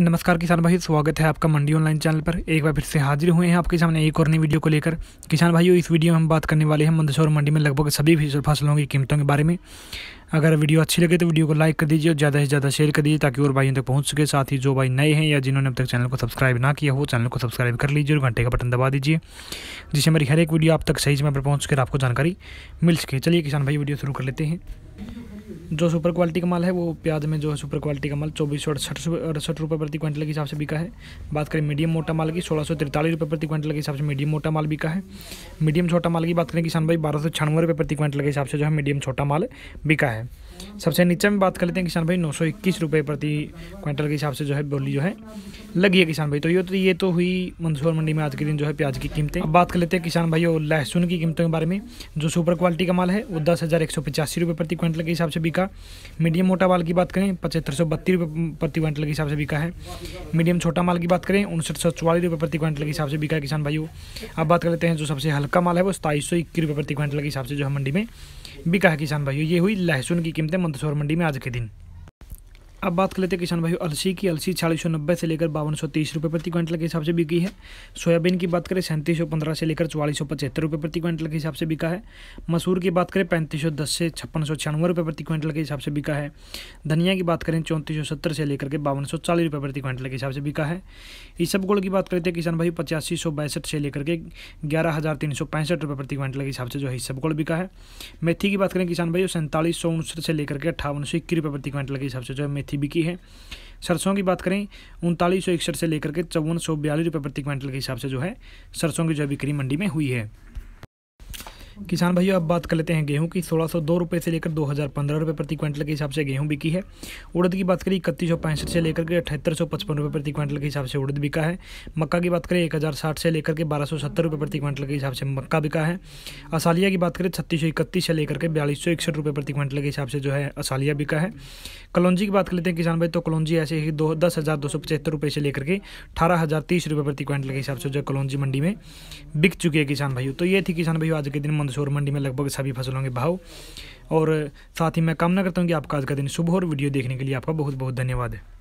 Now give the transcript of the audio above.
नमस्कार किसान भाई स्वागत है आपका मंडी ऑनलाइन चैनल पर एक बार फिर से हाजिर हुए हैं आपके सामने एक और नई वीडियो को लेकर किसान भाइयों इस वीडियो में हम बात करने वाले हैं मंदसौर मंडी में लगभग सभी फसलों की कीमतों के बारे में अगर वीडियो अच्छी लगे तो वीडियो को लाइक कर दीजिए और ज़्यादा से ज़्यादा शेयर कर दीजिए ताकि और भाइयों तक पहुँच सके साथ ही जो भाई नए हैं या जिन्होंने अब तक चैनल को सब्सक्राइब ना किया हो चैनल को सब्सक्राइब कर लीजिए और घंटे का बटन दबा दीजिए जिससे मेरी हर एक वीडियो आप तक सही समय पर पहुँच आपको जानकारी मिल सके चलिए किसान भाई वीडियो शुरू कर लेते हैं जो सुपर क्वालिटी का माल है वो प्याज में जो है सुपर क्वालिटी का माल चौबीस सौ अड़सठ अड़सठ रुपये प्रति क्विंटल के हिसाब से बिका है बात करें मीडियम मोटा माल की सोलह सौ तिरतालीस रुपये प्रति क्विंटल के हिसाब से मीडियम मोटा माल बिका है मीडियम छोटा माल की बात करें किसान भाई बारह सौ छियानवे रुपये प्रति क्विंटल के हिसाब से जो है मीडियम छोटा माल बिका है सबसे नीचे में बात कर लेते हैं किसान भाई नौ सौ इक्कीस रुपये प्रति क्विंटल के हिसाब से जो है बोली जो है लगी है किसान भाई तो ये तो ये तो हुई मंदसूर मंडी में आज के दिन जो है प्याज की कीमतें अब बात कर लेते हैं किसान भाई और लहसुन की कीमतों के बारे में जो सुपर क्वालिटी का माल है वो दस हज़ार एक सौ पचासी रुपये प्रति क्विंटल के हिसाब से बिका मीडियम मोटा माल की बात करें पचहत्तर सौ बत्तीस रुपये प्रति क्विंटल के हिसाब से बिका है मीडियम छोटा माल की बात करें उनसठ सौ चौवालीस रुपये प्रति क्विंटल के हिसाब से बिका है किसान भाइयों अब बात कर लेते हैं जो सबसे हल्का माल है वो सताईस सौ इक्कीस रुपये प्रति क्विंटल के हिसाब से जो है मंडी में बिका है किसान भाइयों ये हुई लहसुन की कीमतें मंदसौर मंडी में आज के दिन अब बात कर लेते हैं किसान भाई अलसी की अलसी चालीस सौ नब्बे से लेकर बावन सौ तीस रुपये प्रति क्विंटल के हिसाब से बिकी है सोयाबीन की बात करें सैंतीस सौ पंद्रह से लेकर चौवालीस सौ पचहत्तर रुपये प्रति क्विंटल के हिसाब से बिका है मसूर की बात करें पैंतीस सौ दस से छप्पन सौ छियानवे रुपये प्रति क्विंटल के हिसाब से बिका है धनिया की बात करें चौंतीस सौ सत्तर से लेकर के बावन सौ चालीस रुपये प्रति क्विंटल के हिसाब से बिका है इसब गुड़ की बात करते हैं तो किसान भाई पचासी सौ बैसठ से लेकर के ग्यारह हज़ार तीन सौ पैंसठ रुपये प्रति क्विंटल के हिसाब से जो है इस गोल बिका है मेथी की बात करें किसान भाई सैंतालीस सौ उनसठ से लेकर के अठावन सौ इक्कीस रुपये प्रति क्विंटल के हिसाब से जो है मेथी साथ बिकी है सरसों की बात करें उनतालीस सौ इकसठ से लेकर के चौवन सौ बयालीस प्रति क्विंटल के हिसाब से जो है सरसों की जो बिक्री मंडी में हुई है किसान भाइयों अब बात कर लेते हैं गेहूं की सोलह सौ दो रुपये से लेकर दो हज़ार पंद्रह रुपये प्रति क्विंटल के हिसाब से गेहूं बिकी है उड़द की बात करें इकतीस सौ पैंसठ से लेकर के अठहत्तर सौ पचपन रुपये प्रति क्विंटल के हिसाब से उड़द बिका है मक्का की बात करें एक हज़ार साठ से लेकर के बारह सौ सत्तर रुपये प्रति क्विंटल के हिसाब से मक्का बिका है असालिया की बात करें छत्तीस सौ इकतीस से लेकर के बयालीस सौ इकसठ रुपये प्रति क्विंटल के हिसाब से जो है असालिया बिका है कलौजी की बात कर लेते हैं किसान भाई तो कलौजी ऐसे ही दो दस हज़ार दो सौ पचहत्तर रुपये से लेकर के अठारह हज़ार तीस रुपये प्रति क्विंटल के हिसाब से जो कलौजी मंडी में बिक चुकी है किसान भाइयों तो ये थी किसान भाइयों आज के दिन मंदसौर मंडी में लगभग सभी फसलों के भाव और साथ ही मैं कामना करता हूँ कि आपका आज का दिन शुभ और वीडियो देखने के लिए आपका बहुत बहुत धन्यवाद है